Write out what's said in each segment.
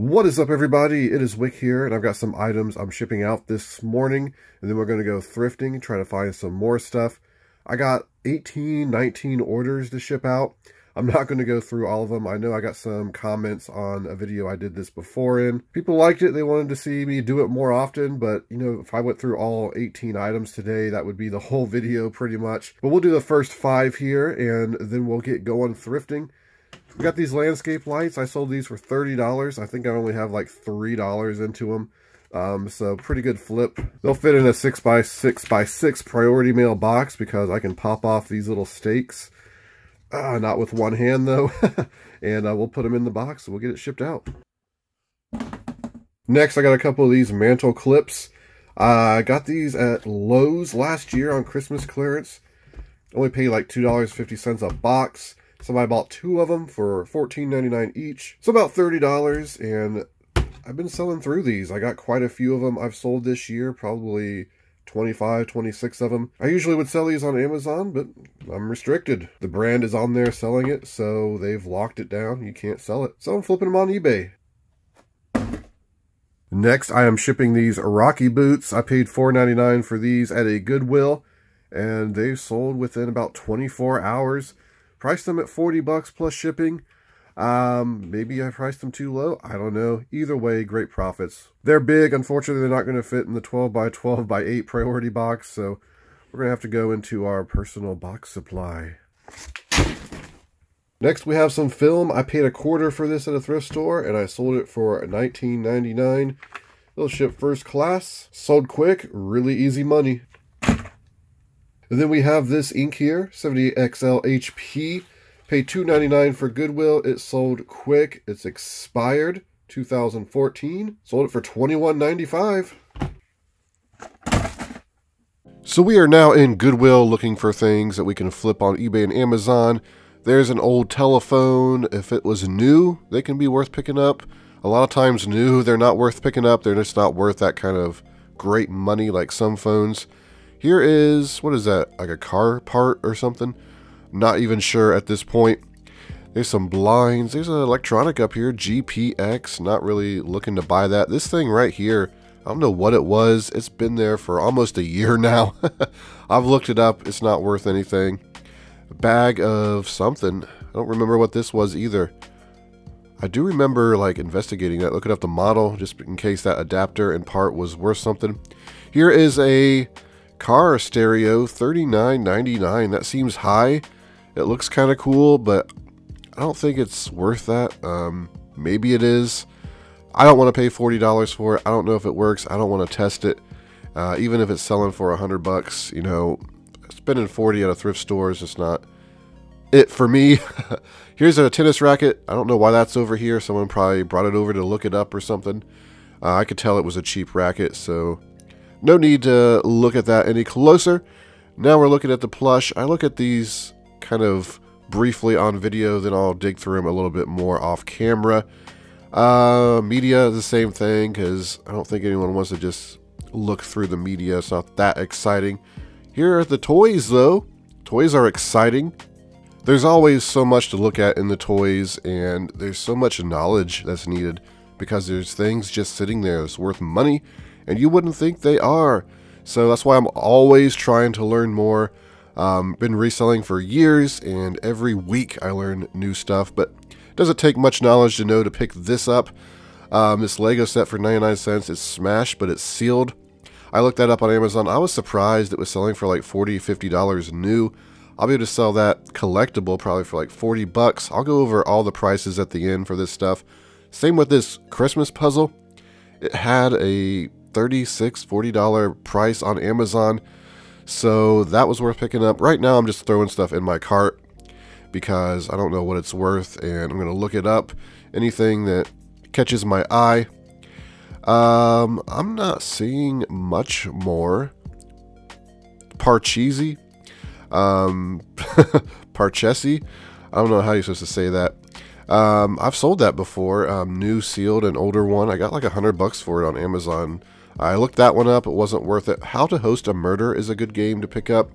What is up, everybody? It is Wick here, and I've got some items I'm shipping out this morning, and then we're going to go thrifting, try to find some more stuff. I got 18, 19 orders to ship out. I'm not going to go through all of them. I know I got some comments on a video I did this before in. People liked it. They wanted to see me do it more often, but, you know, if I went through all 18 items today, that would be the whole video pretty much. But we'll do the first five here, and then we'll get going thrifting. We got these landscape lights. I sold these for $30. I think I only have like $3 into them. Um, so pretty good flip. They'll fit in a 6x6x6 priority mail box because I can pop off these little stakes. Uh, not with one hand though. and uh, we'll put them in the box and we'll get it shipped out. Next, I got a couple of these mantle clips. I uh, got these at Lowe's last year on Christmas clearance. Only paid like $2.50 a box. So I bought two of them for $14.99 each. So about $30 and I've been selling through these. I got quite a few of them I've sold this year, probably 25, 26 of them. I usually would sell these on Amazon, but I'm restricted. The brand is on there selling it, so they've locked it down. You can't sell it. So I'm flipping them on eBay. Next, I am shipping these Rocky boots. I paid $4.99 for these at a Goodwill, and they sold within about 24 hours. Priced them at 40 bucks plus shipping. Um, maybe I priced them too low. I don't know. Either way, great profits. They're big. Unfortunately, they're not going to fit in the 12 by 12 by 8 priority box, so we're going to have to go into our personal box supply. Next, we have some film. I paid a quarter for this at a thrift store, and I sold it for $19.99. It'll ship first class. Sold quick. Really easy money. And then we have this ink here, 70XL HP. Paid $2.99 for Goodwill. It sold quick. It's expired 2014. Sold it for $21.95. So we are now in Goodwill looking for things that we can flip on eBay and Amazon. There's an old telephone. If it was new, they can be worth picking up. A lot of times new, they're not worth picking up. They're just not worth that kind of great money like some phones. Here is, what is that, like a car part or something? Not even sure at this point. There's some blinds. There's an electronic up here, GPX. Not really looking to buy that. This thing right here, I don't know what it was. It's been there for almost a year now. I've looked it up. It's not worth anything. bag of something. I don't remember what this was either. I do remember like investigating that, looking up the model just in case that adapter and part was worth something. Here is a Car stereo, thirty nine ninety nine. That seems high. It looks kind of cool, but I don't think it's worth that. Um, maybe it is. I don't want to pay $40 for it. I don't know if it works. I don't want to test it. Uh, even if it's selling for 100 bucks, you know, spending 40 at a thrift store is just not it for me. Here's a tennis racket. I don't know why that's over here. Someone probably brought it over to look it up or something. Uh, I could tell it was a cheap racket, so no need to look at that any closer. Now we're looking at the plush. I look at these kind of briefly on video, then I'll dig through them a little bit more off camera. Uh, media, the same thing, because I don't think anyone wants to just look through the media. It's not that exciting. Here are the toys, though. Toys are exciting. There's always so much to look at in the toys, and there's so much knowledge that's needed because there's things just sitting there that's worth money and you wouldn't think they are. So that's why I'm always trying to learn more. Um, been reselling for years, and every week I learn new stuff, but it doesn't take much knowledge to know to pick this up. Um, this Lego set for 99 cents is smashed, but it's sealed. I looked that up on Amazon. I was surprised it was selling for like $40, $50 new. I'll be able to sell that collectible probably for like 40 bucks. I'll go over all the prices at the end for this stuff. Same with this Christmas puzzle. It had a $36, $40 price on Amazon. So that was worth picking up. Right now, I'm just throwing stuff in my cart because I don't know what it's worth and I'm going to look it up. Anything that catches my eye. Um, I'm not seeing much more. Parcheesi. Um, Parchesi. I don't know how you're supposed to say that. Um, I've sold that before. Um, new sealed and older one. I got like a hundred bucks for it on Amazon I looked that one up. It wasn't worth it. How to Host a Murder is a good game to pick up.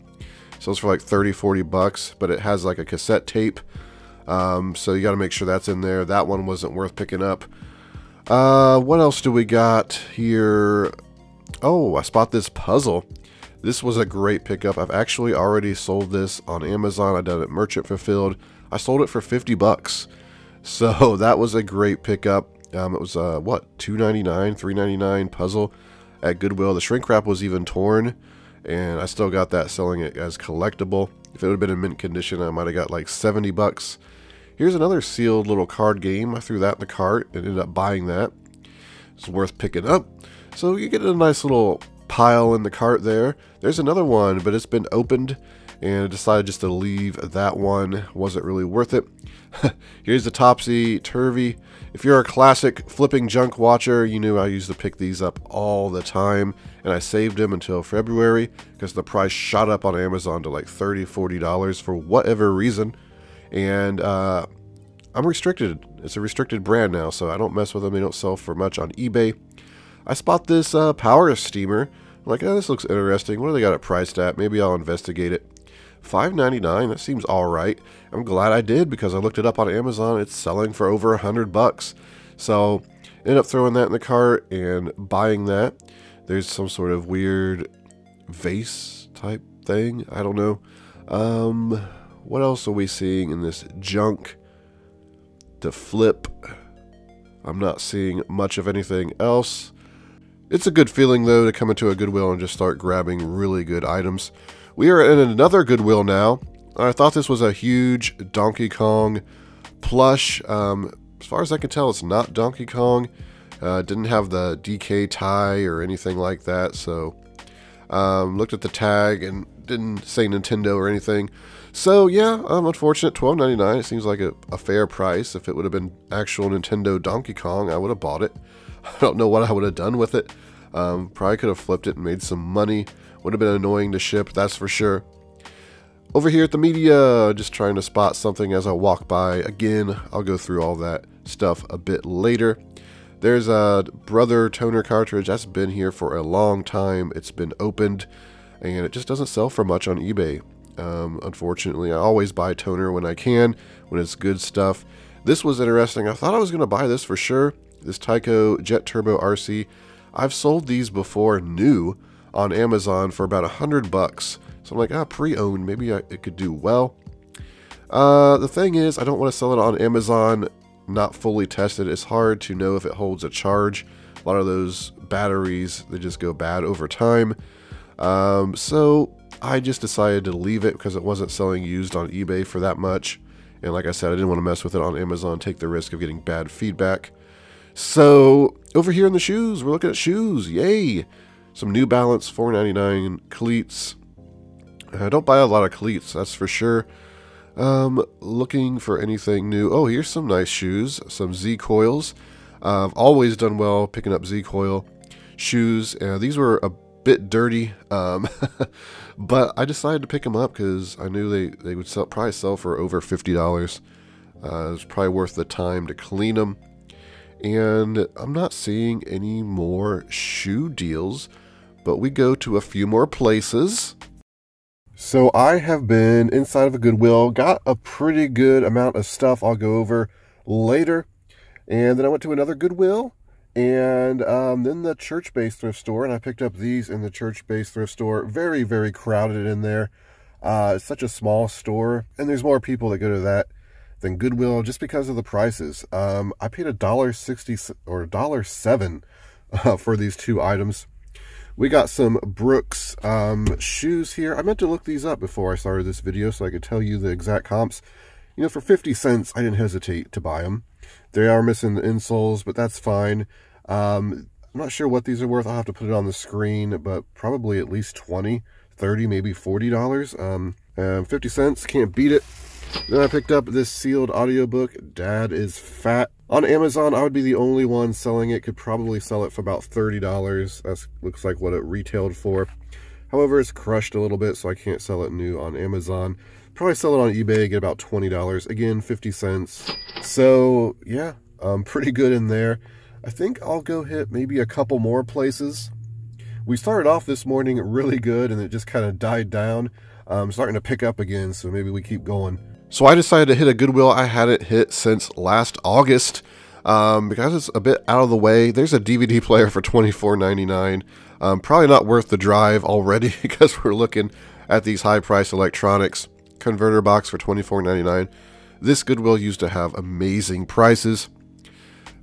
Sells for like 30, 40 bucks, but it has like a cassette tape. Um, so you got to make sure that's in there. That one wasn't worth picking up. Uh, what else do we got here? Oh, I spot this puzzle. This was a great pickup. I've actually already sold this on Amazon. I done it merchant fulfilled. I sold it for 50 bucks. So that was a great pickup. Um, it was uh, what two ninety nine, three ninety nine puzzle at Goodwill. The shrink wrap was even torn, and I still got that selling it as collectible. If it would have been in mint condition, I might have got like seventy bucks. Here's another sealed little card game. I threw that in the cart and ended up buying that. It's worth picking up. So you get a nice little pile in the cart there. There's another one, but it's been opened and I decided just to leave that one. Wasn't really worth it. Here's the Topsy Turvy. If you're a classic flipping junk watcher, you knew I used to pick these up all the time, and I saved them until February because the price shot up on Amazon to like $30, $40 for whatever reason. And uh, I'm restricted. It's a restricted brand now, so I don't mess with them. They don't sell for much on eBay. I spot this uh, power steamer. I'm like, oh, this looks interesting. What do they got it priced at? Maybe I'll investigate it. 5.99. that seems all right. I'm glad I did because I looked it up on Amazon. It's selling for over a 100 bucks. So, ended up throwing that in the cart and buying that. There's some sort of weird vase type thing. I don't know. Um, what else are we seeing in this junk to flip? I'm not seeing much of anything else. It's a good feeling though to come into a Goodwill and just start grabbing really good items. We are in another Goodwill now. I thought this was a huge Donkey Kong plush. Um, as far as I can tell, it's not Donkey Kong. Uh, didn't have the DK tie or anything like that, so um, looked at the tag and didn't say Nintendo or anything. So yeah, I'm unfortunate. $12.99. It seems like a, a fair price. If it would have been actual Nintendo Donkey Kong, I would have bought it. I don't know what I would have done with it. Um, probably could have flipped it and made some money. Would have been annoying to ship, that's for sure. Over here at the media, just trying to spot something as I walk by. Again, I'll go through all that stuff a bit later. There's a Brother toner cartridge. That's been here for a long time. It's been opened, and it just doesn't sell for much on eBay. Um, unfortunately, I always buy toner when I can, when it's good stuff. This was interesting. I thought I was going to buy this for sure. This Tyco Jet Turbo RC. I've sold these before new on Amazon for about a hundred bucks. So I'm like, ah, pre-owned, maybe I, it could do well. Uh, the thing is, I don't want to sell it on Amazon, not fully tested. It's hard to know if it holds a charge. A lot of those batteries, they just go bad over time. Um, so I just decided to leave it because it wasn't selling used on eBay for that much. And like I said, I didn't want to mess with it on Amazon, take the risk of getting bad feedback. So over here in the shoes, we're looking at shoes. Yay! Some New Balance 4.99 cleats. I uh, don't buy a lot of cleats, that's for sure. Um, looking for anything new. Oh, here's some nice shoes. Some Z coils. Uh, I've always done well picking up Z coil shoes. Uh, these were a bit dirty, um, but I decided to pick them up because I knew they, they would sell, probably sell for over $50. Uh, it was probably worth the time to clean them and I'm not seeing any more shoe deals, but we go to a few more places. So I have been inside of a Goodwill, got a pretty good amount of stuff I'll go over later. And then I went to another Goodwill and um, then the church based thrift store. And I picked up these in the church based thrift store. Very, very crowded in there. Uh, it's such a small store. And there's more people that go to that than Goodwill just because of the prices. Um, I paid a dollar sixty or dollar seven uh, for these two items. We got some Brooks um, shoes here. I meant to look these up before I started this video so I could tell you the exact comps. You know, for 50 cents, I didn't hesitate to buy them. They are missing the insoles, but that's fine. Um, I'm not sure what these are worth. I'll have to put it on the screen, but probably at least 20, 30, maybe $40. Um, 50 cents, can't beat it. Then I picked up this sealed audiobook, Dad is Fat. On Amazon, I would be the only one selling it. Could probably sell it for about $30. That looks like what it retailed for. However, it's crushed a little bit, so I can't sell it new on Amazon. Probably sell it on eBay, get about $20. Again, 50 cents. So, yeah, um, pretty good in there. I think I'll go hit maybe a couple more places. We started off this morning really good, and it just kind of died down. I'm starting to pick up again, so maybe we keep going. So I decided to hit a Goodwill I hadn't hit since last August. Um, because it's a bit out of the way, there's a DVD player for $24.99. Um, probably not worth the drive already because we're looking at these high priced electronics. Converter box for $24.99. This Goodwill used to have amazing prices.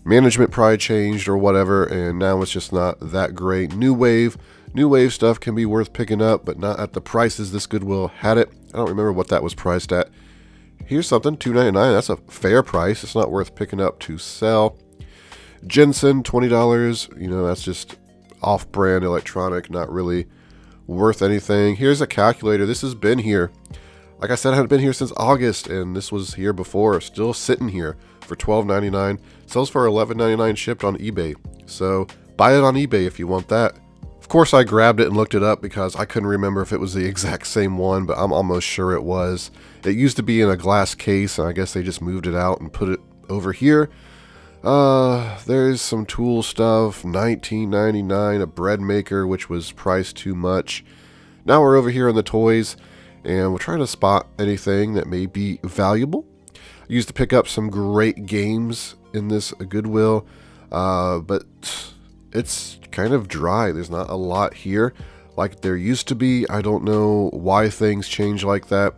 Management probably changed or whatever, and now it's just not that great. New Wave. New Wave stuff can be worth picking up, but not at the prices this Goodwill had it. I don't remember what that was priced at here's something, two ninety nine. That's a fair price. It's not worth picking up to sell. Jensen, $20. You know, that's just off-brand electronic, not really worth anything. Here's a calculator. This has been here. Like I said, I had been here since August, and this was here before. Still sitting here for $12.99. Sells for $11.99 shipped on eBay. So buy it on eBay if you want that course, I grabbed it and looked it up because I couldn't remember if it was the exact same one, but I'm almost sure it was. It used to be in a glass case, and I guess they just moved it out and put it over here. Uh, there's some tool stuff, 19.99, a bread maker, which was priced too much. Now we're over here on the toys, and we're trying to spot anything that may be valuable. I used to pick up some great games in this Goodwill, uh, but it's kind of dry. There's not a lot here like there used to be. I don't know why things change like that.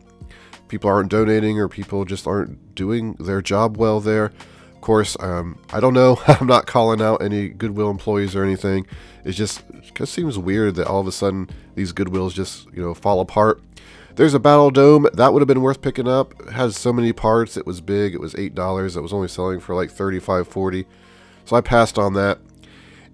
People aren't donating or people just aren't doing their job well there. Of course, um, I don't know. I'm not calling out any Goodwill employees or anything. It's just, it just seems weird that all of a sudden these Goodwills just, you know, fall apart. There's a Battle Dome. That would have been worth picking up. It has so many parts. It was big. It was $8. It was only selling for like 35 40 So I passed on that.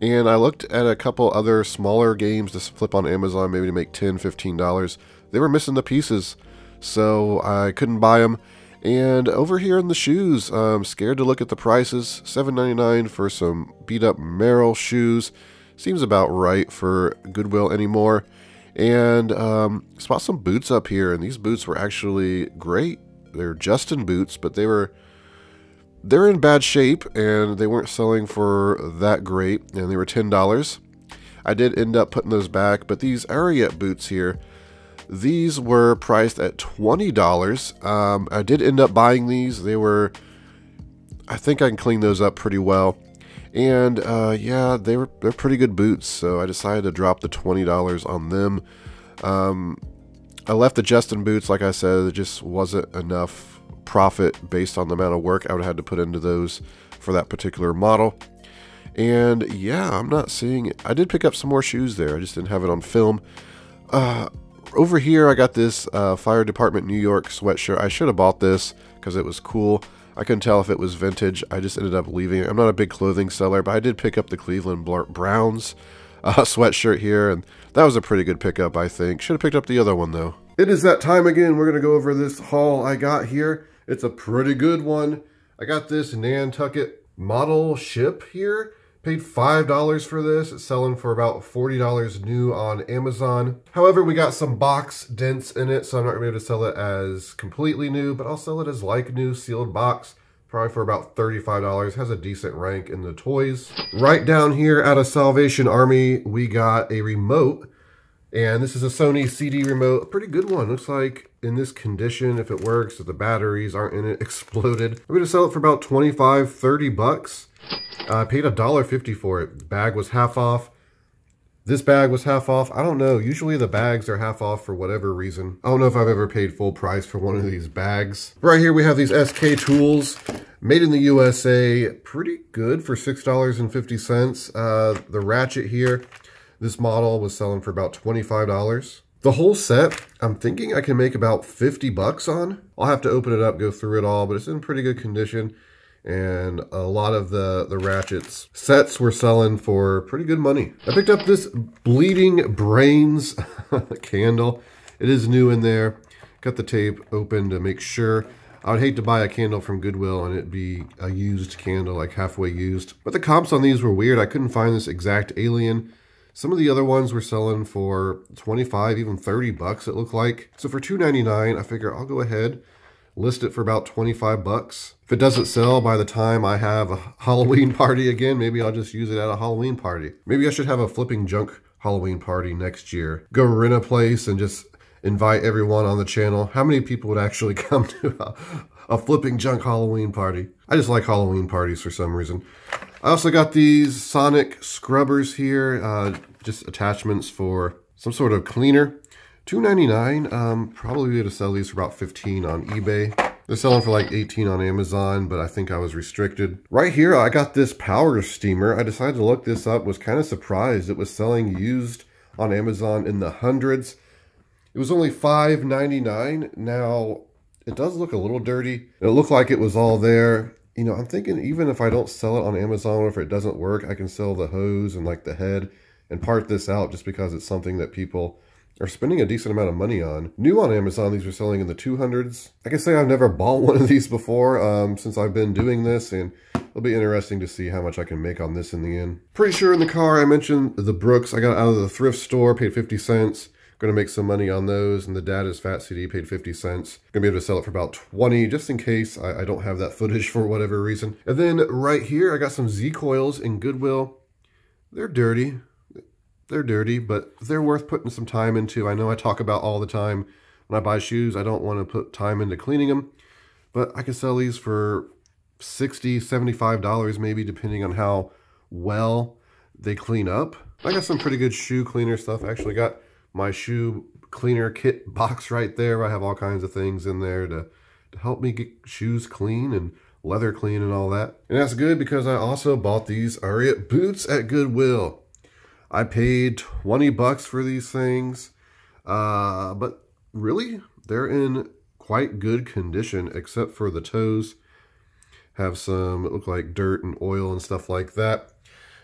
And I looked at a couple other smaller games to flip on Amazon, maybe to make $10, $15. They were missing the pieces, so I couldn't buy them. And over here in the shoes, I'm scared to look at the prices. $7.99 for some beat up Merrill shoes. Seems about right for Goodwill anymore. And um, spot some boots up here, and these boots were actually great. They're Justin boots, but they were they're in bad shape and they weren't selling for that great and they were $10. I did end up putting those back, but these Ariat boots here, these were priced at $20. Um, I did end up buying these. They were, I think I can clean those up pretty well. And uh, yeah, they were, they're pretty good boots. So I decided to drop the $20 on them. Um, I left the Justin boots, like I said, it just wasn't enough profit based on the amount of work I would have had to put into those for that particular model. And yeah, I'm not seeing, I did pick up some more shoes there. I just didn't have it on film. Uh, over here, I got this uh, Fire Department New York sweatshirt. I should have bought this because it was cool. I couldn't tell if it was vintage. I just ended up leaving it. I'm not a big clothing seller, but I did pick up the Cleveland Browns uh, sweatshirt here, and that was a pretty good pickup, I think. Should have picked up the other one, though. It is that time again. We're going to go over this haul I got here. It's a pretty good one. I got this Nantucket model ship here. Paid $5 for this. It's selling for about $40 new on Amazon. However, we got some box dents in it, so I'm not going to be able to sell it as completely new, but I'll sell it as like new sealed box probably for about $35, has a decent rank in the toys. Right down here at a Salvation Army, we got a remote, and this is a Sony CD remote, a pretty good one. Looks like in this condition if it works, if the batteries aren't in it exploded. I'm going to sell it for about 25, 30 bucks. Uh, I paid a dollar fifty for it. The bag was half off. This bag was half off. I don't know. Usually the bags are half off for whatever reason. I don't know if I've ever paid full price for one of these bags. Right here we have these SK tools. Made in the USA, pretty good for $6.50. Uh, the ratchet here, this model was selling for about $25. The whole set, I'm thinking I can make about 50 bucks on. I'll have to open it up, go through it all, but it's in pretty good condition. And a lot of the, the ratchets sets were selling for pretty good money. I picked up this Bleeding Brains candle. It is new in there. Cut the tape open to make sure. I would hate to buy a candle from Goodwill and it be a used candle, like halfway used. But the comps on these were weird. I couldn't find this exact alien. Some of the other ones were selling for 25, even 30 bucks it looked like. So for 2.99, I figure I'll go ahead, list it for about 25 bucks. If it doesn't sell by the time I have a Halloween party again, maybe I'll just use it at a Halloween party. Maybe I should have a flipping junk Halloween party next year. Go rent a place and just invite everyone on the channel. How many people would actually come to a, a flipping junk Halloween party? I just like Halloween parties for some reason. I also got these Sonic scrubbers here, uh, just attachments for some sort of cleaner. Two ninety nine. Um, probably going to sell these for about 15 on eBay. They're selling for like 18 on Amazon, but I think I was restricted. Right here, I got this power steamer. I decided to look this up, was kind of surprised. It was selling used on Amazon in the hundreds. It was only five ninety nine. Now, it does look a little dirty. It looked like it was all there you know, I'm thinking even if I don't sell it on Amazon or if it doesn't work, I can sell the hose and like the head and part this out just because it's something that people are spending a decent amount of money on. New on Amazon, these are selling in the 200s. I can say I've never bought one of these before um, since I've been doing this, and it'll be interesting to see how much I can make on this in the end. Pretty sure in the car I mentioned the Brooks. I got out of the thrift store, paid 50 cents. Going to make some money on those. And the dad is fat CD, paid 50 cents. Going to be able to sell it for about 20 just in case I, I don't have that footage for whatever reason. And then right here, I got some Z coils in Goodwill. They're dirty. They're dirty, but they're worth putting some time into. I know I talk about all the time when I buy shoes, I don't want to put time into cleaning them, but I can sell these for 60 $75 maybe, depending on how well they clean up. I got some pretty good shoe cleaner stuff. I actually got my shoe cleaner kit box right there. I have all kinds of things in there to, to help me get shoes clean and leather clean and all that. And that's good because I also bought these Ariat boots at Goodwill. I paid 20 bucks for these things, uh, but really, they're in quite good condition except for the toes. Have some, it looked like dirt and oil and stuff like that.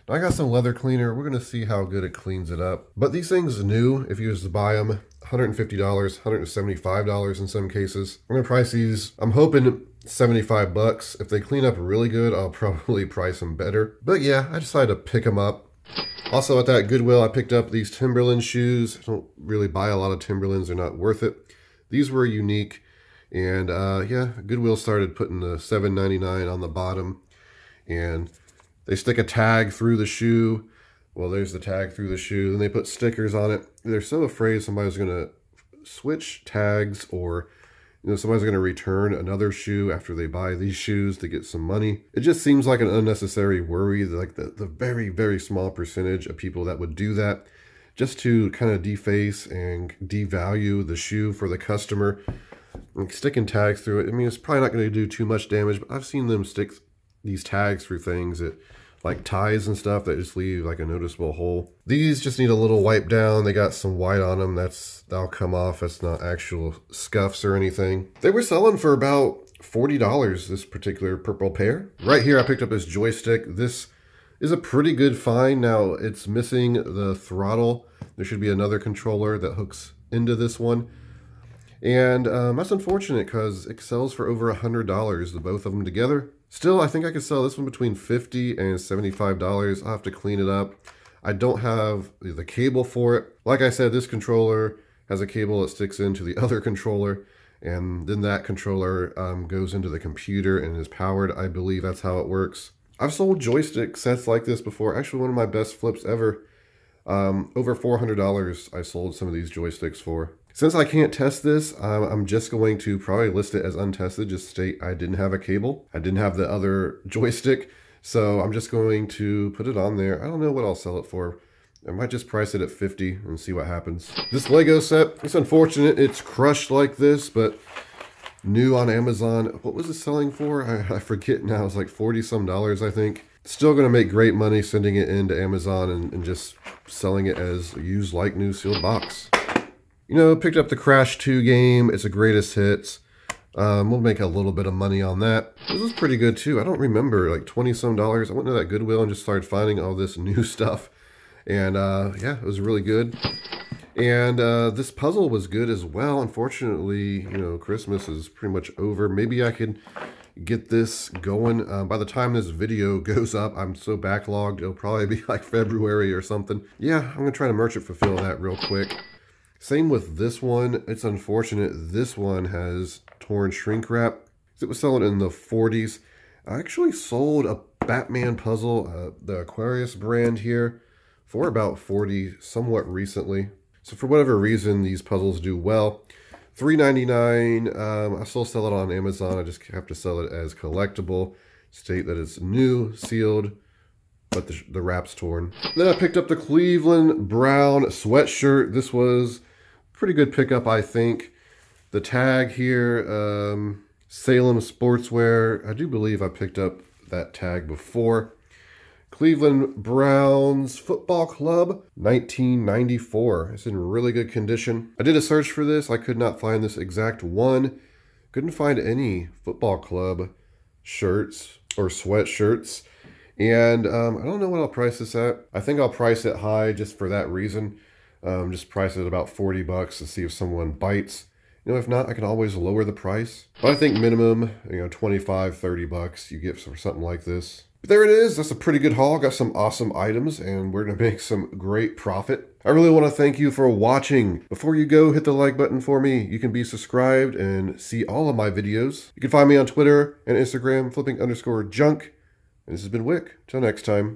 I got some leather cleaner. We're going to see how good it cleans it up. But these things new, if you was to buy them, $150, $175 in some cases. I'm going to price these, I'm hoping 75 bucks. If they clean up really good, I'll probably price them better. But yeah, I decided to pick them up. Also at that Goodwill, I picked up these Timberland shoes. I don't really buy a lot of Timberlands. They're not worth it. These were unique. And uh, yeah, Goodwill started putting the $7.99 on the bottom. And they stick a tag through the shoe. Well, there's the tag through the shoe. Then they put stickers on it. They're so afraid somebody's going to switch tags or you know, somebody's going to return another shoe after they buy these shoes to get some money. It just seems like an unnecessary worry, like the, the very, very small percentage of people that would do that just to kind of deface and devalue the shoe for the customer. Like sticking tags through it, I mean, it's probably not going to do too much damage, but I've seen them stick these tags for things that like ties and stuff that just leave like a noticeable hole. These just need a little wipe down. They got some white on them. That's That'll come off. That's not actual scuffs or anything. They were selling for about $40, this particular purple pair. Right here, I picked up this joystick. This is a pretty good find. Now, it's missing the throttle. There should be another controller that hooks into this one. And um, that's unfortunate because it sells for over a $100, the both of them together. Still, I think I could sell this one between 50 and $75. I'll have to clean it up. I don't have the cable for it. Like I said, this controller has a cable that sticks into the other controller, and then that controller um, goes into the computer and is powered. I believe that's how it works. I've sold joystick sets like this before. Actually, one of my best flips ever. Um, over $400 I sold some of these joysticks for. Since I can't test this, I'm just going to probably list it as untested, just state I didn't have a cable. I didn't have the other joystick, so I'm just going to put it on there. I don't know what I'll sell it for. I might just price it at 50 and see what happens. This Lego set, it's unfortunate it's crushed like this, but new on Amazon. What was it selling for? I, I forget now. It's like 40 some dollars, I think. Still going to make great money sending it into Amazon and, and just selling it as used like new sealed box you know, picked up the Crash 2 game. It's a greatest hits. Um, we'll make a little bit of money on that. This is pretty good too. I don't remember, like 20 some dollars. I went to that Goodwill and just started finding all this new stuff. And uh, yeah, it was really good. And uh, this puzzle was good as well. Unfortunately, you know, Christmas is pretty much over. Maybe I could get this going. Uh, by the time this video goes up, I'm so backlogged. It'll probably be like February or something. Yeah, I'm going to try to merchant fulfill that real quick. Same with this one. It's unfortunate this one has torn shrink wrap. It was selling in the 40s. I actually sold a Batman puzzle, uh, the Aquarius brand here, for about 40 somewhat recently. So for whatever reason, these puzzles do well. Three ninety nine. Um, I still sell it on Amazon. I just have to sell it as collectible. State that it's new, sealed, but the, the wrap's torn. Then I picked up the Cleveland Brown sweatshirt. This was pretty good pickup, I think. The tag here, um, Salem Sportswear. I do believe I picked up that tag before. Cleveland Browns Football Club, 1994. It's in really good condition. I did a search for this. I could not find this exact one. Couldn't find any football club shirts or sweatshirts. And um, I don't know what I'll price this at. I think I'll price it high just for that reason. Um, just price it at about 40 bucks to see if someone bites. You know, if not, I can always lower the price. But I think minimum, you know, 25, 30 bucks you get for something like this. But there it is. That's a pretty good haul. Got some awesome items, and we're going to make some great profit. I really want to thank you for watching. Before you go, hit the like button for me. You can be subscribed and see all of my videos. You can find me on Twitter and Instagram, flipping underscore junk. And this has been Wick. Till next time.